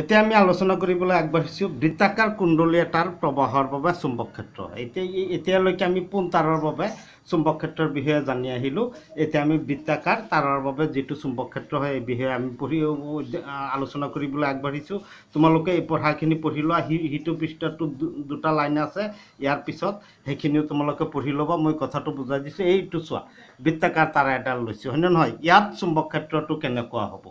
এতিয়া আমি আলোচনা কৰিবলৈ আগবাঢ়িছোঁ বৃত্তাকাৰ কুণ্ডলী এটাৰ প্ৰৱাহৰ বাবে চুম্বকক্ষেত্ৰ ক্ষেত্ৰ এতিয়া এতিয়ালৈকে আমি পোন তাৰৰ বাবে চুম্বকক্ষেত্ৰৰ বিষয়ে জানি আহিলোঁ এতিয়া আমি বৃত্তাকাৰ তাৰৰ বাবে যিটো চুম্বকক্ষেত্ৰ হয় এই বিষয়ে আমি পঢ়ি আলোচনা কৰিবলৈ আগবাঢ়িছোঁ তোমালোকে এই পঢ়াখিনি পঢ়ি লোৱা সি সিটো পৃষ্ঠাটো দুটা লাইন আছে ইয়াৰ পিছত সেইখিনিও তোমালোকে পঢ়ি ল'বা মই কথাটো বুজাই দিছোঁ এইটো চোৱা বৃত্তাকাৰ তাঁৰা এডাল লৈছোঁ হয়নে নহয় ইয়াত চুম্বক ক্ষেত্ৰটো কেনেকুৱা হ'ব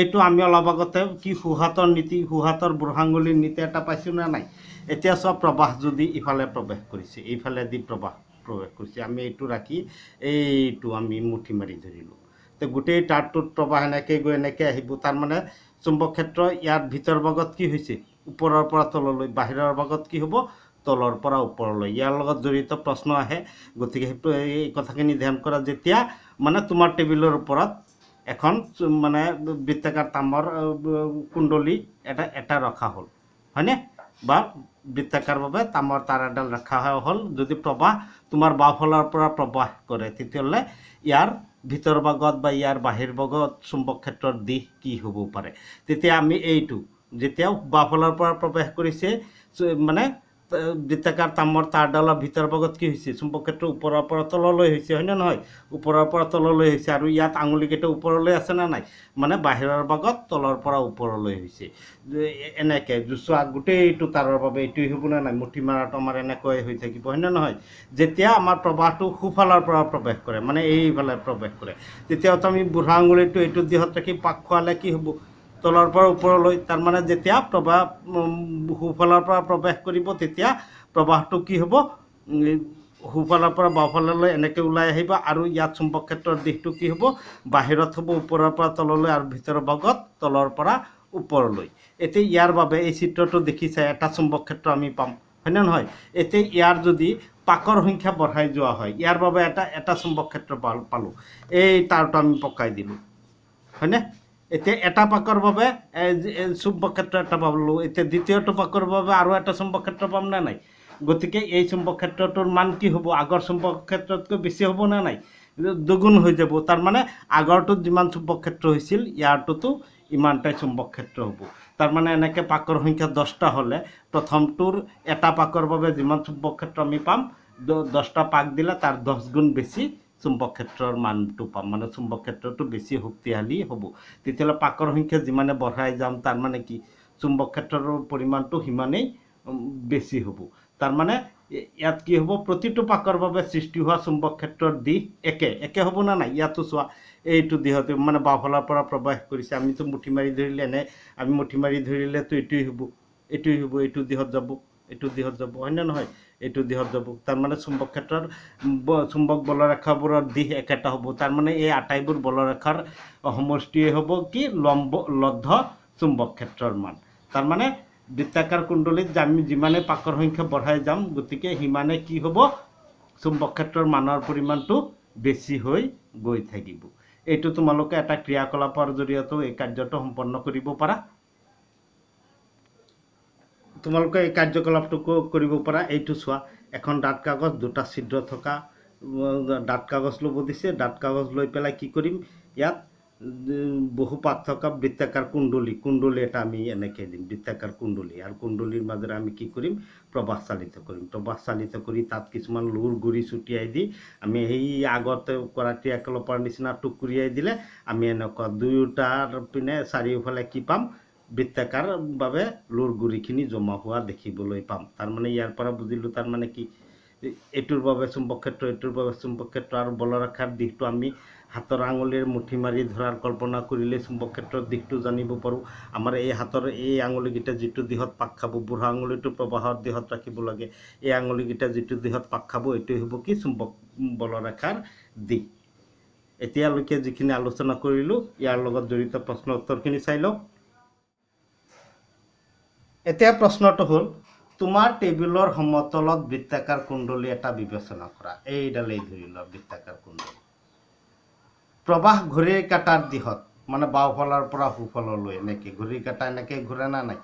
এইটো আমি অলপ আগতে কি সুহাতৰ নীতি সুহাতৰ বুঢ়াঙ্গুলিৰ নীতি এটা পাইছোঁ নে নাই এতিয়া চব প্ৰবাহ যদি ইফালে প্ৰৱেশ কৰিছে এইফালেদি প্ৰবাহ প্ৰৱেশ কৰিছে আমি এইটো ৰাখি এইটো আমি মুঠি মাৰি ধৰিলোঁ তে গোটেই তাঁৰটোত প্ৰবাহ এনেকৈ গৈ এনেকৈ আহিব তাৰমানে চুম্বক ক্ষেত্ৰ ইয়াৰ ভিতৰ ভাগত কি হৈছে ওপৰৰ পৰা তললৈ বাহিৰৰ ভাগত কি হ'ব তলৰ পৰা ওপৰলৈ ইয়াৰ লগত জড়িত প্ৰশ্ন আহে গতিকে সেইটো এই কথাখিনি ধ্যান কৰা যেতিয়া মানে তোমাৰ টেবিলৰ ওপৰত এখন মানে বৃত্তাকাৰ তামৰ কুণ্ডলী এটা এটা ৰখা হল হয়নে বা বাবে তামৰ তামৰ এডাল ৰখা হল যদি প্ৰবাহ তোমাৰ বাফলাৰ পৰা প্ৰবাহ কৰে তেতিয়াহলে ইয়াৰ ইয়াৰ ভাগত বা ইয়াৰ বাহিৰ্ভাগত চুম্বক ক্ষেত্ৰেৰ দিশ কি হব পাৰে তেতিয়া আমি এইটো যেতিয়া বাফলাৰ পৰা প্ৰৱেশ কৰিছে মানে বৃত্তাকাৰ তামৰ তাঁৰডাল ভিতৰ ভাগত কি হৈছে চুম্বকক্ষেত্ৰ ওপৰৰ পৰা তললৈ হৈছে হয়নে নহয় ওপৰৰ পৰা তললৈ হৈছে আৰু ইয়াত আঙুলিকেইটা ওপৰলৈ আছে নে নাই মানে বাহিৰৰ ভাগত তলৰ পৰা ওপৰলৈ হৈছে এনেকৈ জোচোৱা গোটেইটো তাঁৰৰ বাবে এইটোৱে হ'ব নে নাই মুঠি মাৰাটো আমাৰ এনেকৈয়ে হৈ থাকিব হয়নে নহয় যেতিয়া আমাৰ প্ৰবাহটো সোঁফালৰ পৰা প্ৰৱেশ কৰে মানে এইফালে প্ৰৱেশ কৰে তেতিয়াওতো আমি বুঢ়া আঙুলিটো এইটো দিহত ৰাখি পাক খোৱালে কি হ'ব তলৰ পৰা ওপৰলৈ তাৰমানে যেতিয়া প্ৰবাহ সোঁফালৰ পৰা প্ৰৱেশ কৰিব তেতিয়া প্ৰবাহটো কি হ'ব সোঁফালৰ পৰা বাওঁফাললৈ এনেকৈ ওলাই আহিব আৰু ইয়াত চুম্বক ক্ষেত্ৰৰ দিশটো কি হ'ব বাহিৰত হ'ব ওপৰৰ পৰা তললৈ আৰু ভিতৰৰ ভাগত তলৰ পৰা ওপৰলৈ এতিয়া ইয়াৰ বাবে এই চিত্ৰটো দেখিছে এটা চুম্বক ক্ষেত্ৰ আমি পাম হয়নে নহয় এতিয়া ইয়াৰ যদি পাকৰ সংখ্যা বঢ়াই যোৱা হয় ইয়াৰ বাবে এটা এটা চুম্বক ক্ষেত্ৰ পাল পালোঁ এই তাৰটো আমি পকাই দিলোঁ হয়নে এতিয়া এটা পাকৰ বাবে চুম্বক্ষেত্ৰ এটা পাবলোঁ এতিয়া দ্বিতীয়টো পাকৰ বাবে আৰু এটা চুম্বক্ষেত্ৰ পাম নে নাই গতিকে এই চুম্বক্ষেত্ৰটোৰ মান কি হ'ব আগৰ চুম্বক্ষেত্ৰতকৈ বেছি হ'ব নে নাই দুগুণ হৈ যাব তাৰমানে আগৰটোত যিমান চুম্বক্ষেত্ৰ হৈছিল ইয়াৰটোতো ইমানটাই চুম্বক্ষেত্ৰ হ'ব তাৰমানে এনেকৈ পাকৰ সংখ্যা দহটা হ'লে প্ৰথমটোৰ এটা পাকৰ বাবে যিমান চুম্বক্ষেত্ৰ আমি পাম দহটা পাক দিলে তাৰ দহ গুণ বেছি চুম্বক ক্ষেত্ৰৰ মানটো পাম মানে চুম্বক ক্ষেত্ৰটো বেছি শক্তিশালী হ'ব তেতিয়াহ'লে পাকৰ সংখ্যা যিমানে বঢ়াই যাম তাৰমানে কি চুম্বক ক্ষেত্ৰৰ পৰিমাণটো সিমানেই বেছি হ'ব তাৰমানে ইয়াত কি হ'ব প্ৰতিটো পাকৰ বাবে সৃষ্টি হোৱা চুম্বক ক্ষেত্ৰৰ দিশ একে একে হ'ব না নাই ইয়াতো চোৱা এইটো দিহতে মানে বাওঁফালৰ পৰা প্ৰৱেশ কৰিছে আমিতো মুঠি মাৰি ধৰিলে এনে আমি মুঠি মাৰি ধৰিলেতো এইটোৱেই হ'ব এইটোৱেই হ'ব এইটো দিশত যাব এইটো দিহত যাব হয়নে নহয় এইটো দিহত যাব তাৰমানে চুম্বক ক্ষেত্ৰৰ চুম্বক বলৰেখাবোৰৰ দিশ একেটা হ'ব তাৰমানে এই আটাইবোৰ বলৰেখাৰ সমষ্টিয়ে হ'ব কি লম্ব লদ্ধ চুম্বক ক্ষেত্ৰৰ মান তাৰমানে বৃত্তাকাৰ কুণ্ডলীত আমি যিমানে পাকৰ সংখ্যা বঢ়াই যাম গতিকে সিমানে কি হ'ব চুম্বক ক্ষেত্ৰৰ মানৰ পৰিমাণটো বেছি হৈ গৈ থাকিব এইটো তোমালোকে এটা ক্ৰিয়াকলাপৰ জৰিয়তেও এই কাৰ্যটো সম্পন্ন কৰিব পাৰা তোমালোকে এই কাৰ্যকলাপটো কৰিব পৰা এইটো চোৱা এখন দাঁত কাগজ দুটা ছিদ্ৰ থকা দাঁত কাগজ ল'ব দিছে দাঁত কাগজ লৈ পেলাই কি কৰিম ইয়াত বহু পাত থকা বৃত্তাকাৰ কুণ্ডলী কুণ্ডলী এটা আমি এনেকৈ দিম বৃত্তাকাৰ কুণ্ডলী আৰু কুণ্ডলীৰ মাজেৰে আমি কি কৰিম প্ৰবাস চালিত কৰিম প্ৰবাস চালিত কৰি তাত কিছুমান লুৰ গুৰি ছটিয়াই দি আমি সেই আগতে কৰা ক্ৰিয়াকলাপৰ নিচিনা টুকুৰিয়াই দিলে আমি এনেকুৱা দুয়োটাৰ পিনে চাৰিওফালে কি পাম বৃত্তাকাৰ বাবে লোৰ গুৰিখিনি জমা হোৱা দেখিবলৈ পাম তাৰমানে ইয়াৰ পৰা বুজিলোঁ তাৰমানে কি এইটোৰ বাবে চুম্বক ক্ষেত্ৰ এইটোৰ বাবে চুম্বক ক্ষেত্ৰ আৰু বলৰেখাৰ দিশটো আমি হাতৰ আঙুলিৰ মুঠি মাৰি ধৰাৰ কল্পনা কৰিলে চুম্বক ক্ষেত্ৰৰ দিশটো জানিব পাৰোঁ আমাৰ এই হাতৰ এই আঙুলিকেইটা যিটো দিশত পাক খাব বুঢ়া আঙুলিটো প্ৰৱাহৰ দিশত ৰাখিব লাগে এই আঙুলিকেইটা যিটো দিশত পাক খাব এইটোৱে হ'ব কি চুম্বক বলৰেখাৰ দিশ এতিয়ালৈকে যিখিনি আলোচনা কৰিলোঁ ইয়াৰ লগত জড়িত প্ৰশ্ন উত্তৰখিনি চাই লওক এতিয়া প্ৰশ্নটো হ'ল তোমাৰ টেবুলৰ সমতলত বৃত্তাকাৰ কুণ্ডলী এটা বিবেচনা কৰা এইডালেই ধৰি লোৱা বৃত্তাকাৰ কুণ্ডলী প্ৰবাহ ঘূৰি কাটাৰ দিশত মানে বাওঁফালৰ পৰা সুফললৈ এনেকৈ ঘূৰি কাটা এনেকৈ ঘূৰে না নাই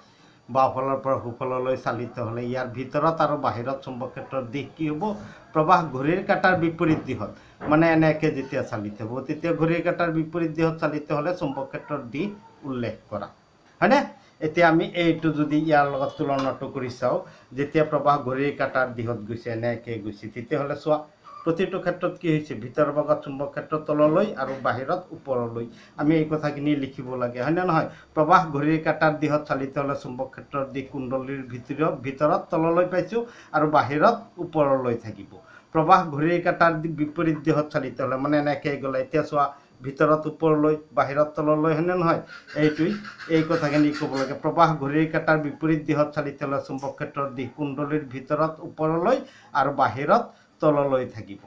বাওঁফালৰ পৰা সুফললৈ চালিত হ'লে ইয়াৰ ভিতৰত আৰু বাহিৰত চুম্বক্ষেত্ৰৰ দিশ কি হ'ব প্ৰবাহ ঘূৰিৰ কাটাৰ বিপৰীত দিশত মানে এনেকৈ যেতিয়া চালিত হ'ব তেতিয়া ঘূৰি কাটাৰ বিপৰীত দিশত চালিত হ'লে চুম্বক্ষেত্ৰৰ দিশ উল্লেখ কৰা হয়নে এতিয়া আমি এইটো যদি ইয়াৰ লগত তুলনাটো কৰি চাওঁ যেতিয়া প্ৰবাহ ঘূৰি কাটাৰ দিশত গৈছে এনেকৈ গৈছে তেতিয়াহ'লে চোৱা প্ৰতিটো ক্ষেত্ৰত কি হৈছে ভিতৰৰ ভাগত চুম্বক ক্ষেত্ৰ তললৈ আৰু বাহিৰত ওপৰলৈ আমি এই কথাখিনি লিখিব লাগে হয়নে নহয় প্ৰবাহ ঘূৰি কাটাৰ দিশত চালিত হ'লে চুম্বক ক্ষেত্ৰৰ দিশ কুণ্ডলীৰ ভিতৰত ভিতৰত তললৈ পাইছোঁ আৰু বাহিৰত ওপৰলৈ থাকিব প্ৰবাহ ঘূৰি কাটাৰ বিপৰীত দিশত চালিত হ'লে মানে এনেকৈ গ'লে এতিয়া চোৱা ভিতৰত ওপৰলৈ বাহিৰত তললৈ হয়নে নহয় এইটোৱেই এই কথাখিনি ক'ব লাগে প্ৰবাহ ঘূৰিকাটাৰ বিপৰীত দিশত চালিত হ'লে চুম্বক ক্ষেত্ৰৰ দিশ কুণ্ডলীৰ ভিতৰত ওপৰলৈ আৰু বাহিৰত তললৈ থাকিব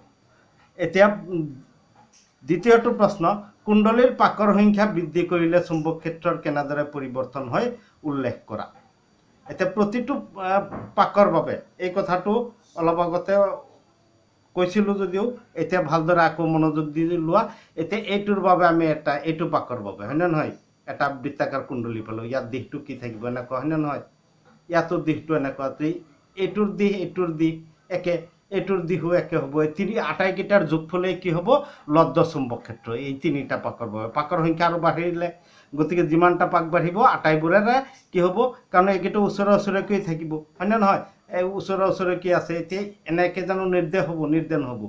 এতিয়া দ্বিতীয়টো প্ৰশ্ন কুণ্ডলীৰ পাকৰ সংখ্যা বৃদ্ধি কৰিলে চুম্বক ক্ষেত্ৰৰ কেনেদৰে পৰিৱৰ্তন হয় উল্লেখ কৰা এতিয়া প্ৰতিটো পাকৰ বাবে এই কথাটো অলপ আগতে কৈছিলোঁ যদিও এতিয়া ভালদৰে আকৌ মনোযোগ দি লোৱা এতিয়া এইটোৰ বাবে আমি এটা এইটো পাকৰ বাবে হয়নে নহয় এটা বৃত্তাকাৰ কুণ্ডলী পালোঁ ইয়াত দিশটো কি থাকিব এনেকুৱা হয়নে নহয় ইয়াতো দিশটো এনেকুৱা এইটোৰ দিশ এইটোৰ দিশ একে এইটোৰ দিশো একে হ'ব এই তিনি আটাইকেইটাৰ যোগফলে কি হ'ব লদ্ধ চুম্বক ক্ষেত্ৰ এই তিনিটা পাকৰ বাবে পাকৰ সংখ্যা আৰু বাঢ়িলে গতিকে যিমানটা পাক বাঢ়িব আটাইবোৰে কি হ'ব কাৰণ এইকেইটো ওচৰে ওচৰেকৈ থাকিব হয়নে নহয় এই ওচৰে ওচৰে কি আছে এতিয়া এনেকৈ জানো নিৰ্দেশ হ'ব নিৰ্দেশ হ'ব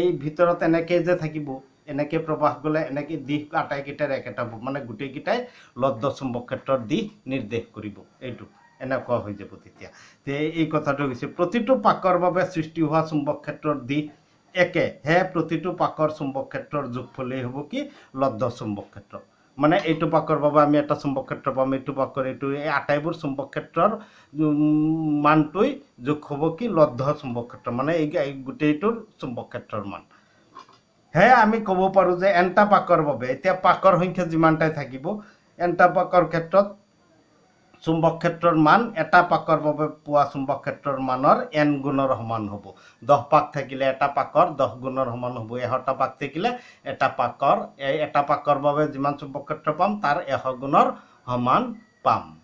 এই ভিতৰত এনেকৈ যে থাকিব এনেকৈ প্ৰবাহ গ'লে এনেকৈ দিশ আটাইকেইটাৰে একেটা মানে গোটেইকেইটাই লদ্ধ চুম্বক ক্ষেত্ৰত দিশ নিৰ্দেশ কৰিব এইটো এনেকুৱা হৈ যাব তেতিয়া তে এই কথাটো হৈছে প্ৰতিটো পাকৰ বাবে সৃষ্টি হোৱা চুম্বক ক্ষেত্ৰৰ দিশ একে সেয়ে প্ৰতিটো পাকৰ চুম্বক ক্ষেত্ৰৰ যোগফলেই হ'ব কি লদ্ধ চুম্বক ক্ষেত্ৰ মানে এইটো পাকৰ বাবে আমি এটা চুম্বক ক্ষেত্ৰ পাম এইটো পাকৰ এইটো এই আটাইবোৰ চুম্বক ক্ষেত্ৰৰ মানটোৱেই যোগ হ'ব কি লদ্ধ চুম্বক ক্ষেত্ৰ মানে এই গোটেইটোৰ চুম্বক ক্ষেত্ৰৰ মান সেয়ে আমি ক'ব পাৰোঁ যে এণ্টা পাকৰ বাবে এতিয়া পাকৰ সংখ্যা যিমানটাই থাকিব এণ্টা পাকৰ ক্ষেত্ৰত চুম্বক ক্ষেত্ৰৰ মান এটা পাকৰ বাবে পোৱা চুম্বক ক্ষেত্ৰৰ মানৰ এন গুণৰ সমান হ'ব দহ পাক থাকিলে এটা পাকৰ দহ গুণৰ সমান হ'ব এশটা পাক থাকিলে এটা পাকৰ এটা পাকৰ বাবে যিমান চুম্বক ক্ষেত্ৰ পাম তাৰ এশ গুণৰ সমান পাম